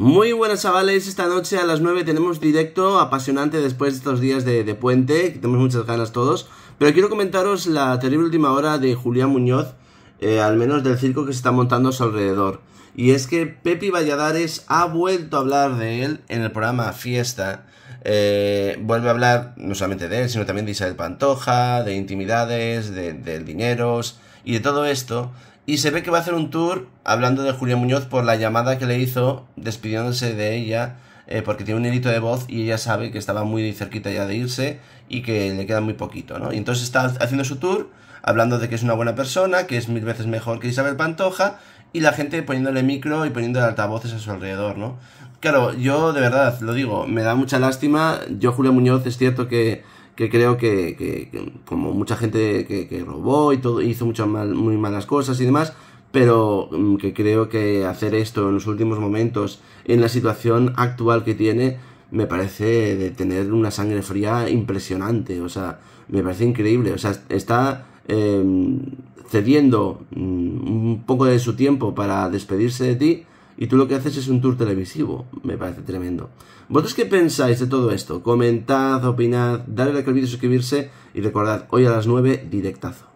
Muy buenas chavales, esta noche a las 9 tenemos directo apasionante después de estos días de, puente, que tenemos muchas ganas todos, pero quiero comentaros la terrible última hora de Julián Muñoz, eh, al menos del circo que se está montando a su alrededor. Y es que Pepi Valladares ha vuelto a hablar de él en el programa Fiesta. Eh, vuelve a hablar no solamente de él, sino también de Isabel Pantoja, de intimidades, de, de dineros, y de todo esto. Y se ve que va a hacer un tour hablando de Julia Muñoz por la llamada que le hizo despidiéndose de ella eh, porque tiene un hilito de voz y ella sabe que estaba muy cerquita ya de irse y que le queda muy poquito, ¿no? Y entonces está haciendo su tour, hablando de que es una buena persona, que es mil veces mejor que Isabel Pantoja, y la gente poniéndole micro y poniéndole altavoces a su alrededor, ¿no? Claro, yo de verdad, lo digo, me da mucha lástima. Yo, Julia Muñoz, es cierto que que creo que, como mucha gente que, robó y todo, hizo muchas mal, muy malas cosas y demás, pero mm, que creo que hacer esto en los últimos momentos, en la situación actual que tiene, me parece de tener una sangre fría impresionante, o sea, me parece increíble, o sea, está em, cediendo mm, un poco de su tiempo para despedirse de ti y tú lo que haces es un tour televisivo. Me parece tremendo. ¿Vosotros qué pensáis de todo esto? Comentad, opinad, dale like al vídeo, suscribirse y recordad, hoy a las 9, directazo.